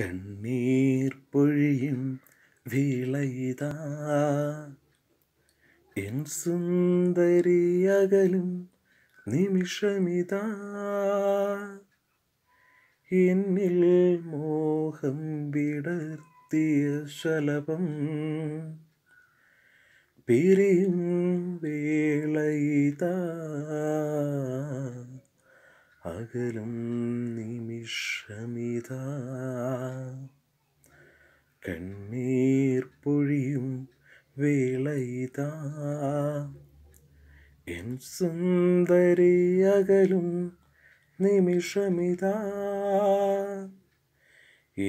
കണ്ണീർ പൊഴിയും വിളയിതാ എൻ സുന്ദരിയകലും നിമിഷമിതാ എന്നിൽ മോഹം വിടർത്തിയ ശലഭം പിരിയും വേളയിതാ അകലും നിമിഷമിതാ കണ്ണീർ പൊഴിയും വേളയിതാ എൻ സുന്ദരി അകലും നിമിഷമിതാ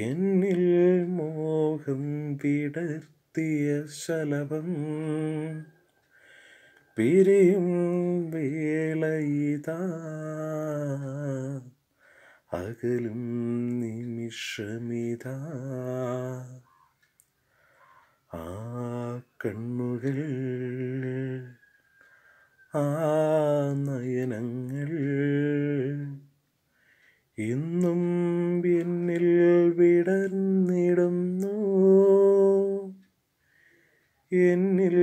എന്നിൽ മോഹം വിടർത്തിയ ശലഭം പിരിയും வேளைதான் അകലും നിമിഷമിത ആ കണ്ണുകൾ ആ നയനങ്ങൾ ഇന്നും എന്നിൽ വിടർന്നിടുന്നു എന്നിൽ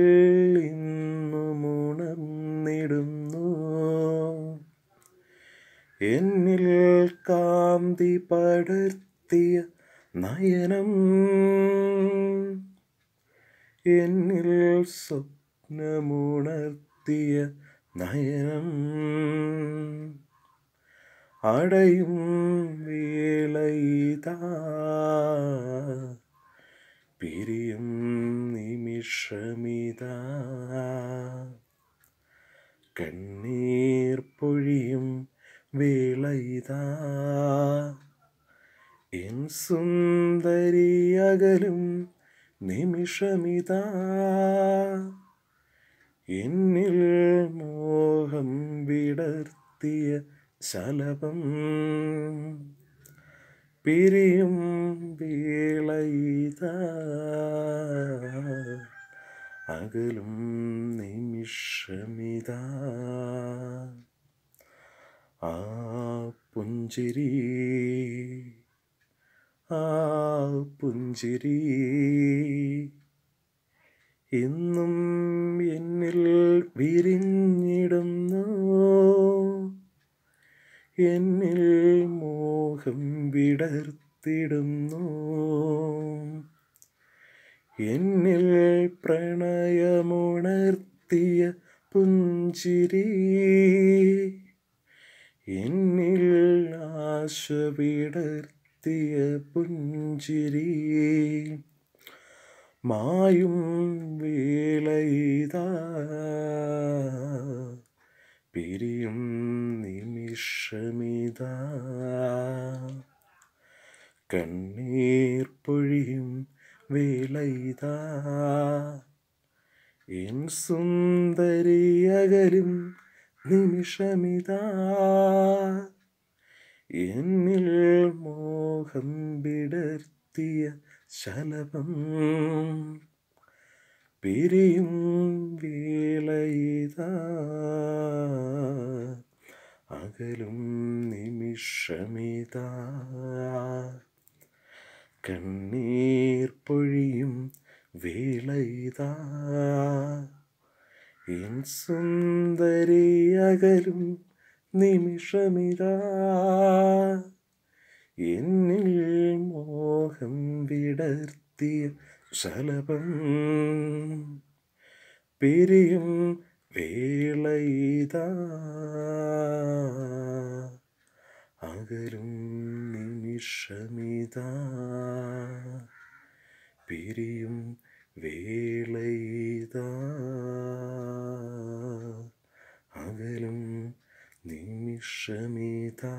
എന്നിൽ കാന്തി പടർത്തിയ നയനം എന്നിൽ സ്വപ്നമുണർത്തിയ നയനം അടയും വേളയിതാ പിരിയും നിമിഷമിതാ കണ്ണീർ പൊഴിയും വേള ഇതാ സുന്ദരി അകലും നിമിഷമിതാ എന്നിൽ മോഹം വിടർത്തിയ ശലഭം പിരിയും വേളയിതാ അകലും നിമിഷമിതാ ആ പുഞ്ചിരി ആ പുഞ്ചിരി ഇന്നും എന്നിൽ വിരിഞ്ഞിടുന്നു എന്നിൽ മോഹം വിടർത്തിടുന്നു എന്നിൽ പ്രണയമുണർത്തിയ പുഞ്ചിരി എന്നിൽ ആശ വിടർത്തിയ പുഞ്ചിരി മായും വേളയിതാ പിരിയും നിമിഷമിതാ കണ്ണീർ പൊഴിയും വേളയിതാ എൻ സുന്ദരിയകലും നിമിഷമിതാ എന്നിൽ മോഹം വിടർത്തിയ ശലഭം പിരിയും വേളയിതാ അകലും നിമിഷമിതാ കണ്ണീർ പൊഴിയും വേളയിതാ എൻ സുന്ദരി അകലും നിമിഷമിതാ എന്നിൽ മോഹം വിടർത്തിയ ശലഭം പിരിയും വേളയിതാ അകലും നിമിഷമിതാ പിരിയും വേളയിതാ शमिता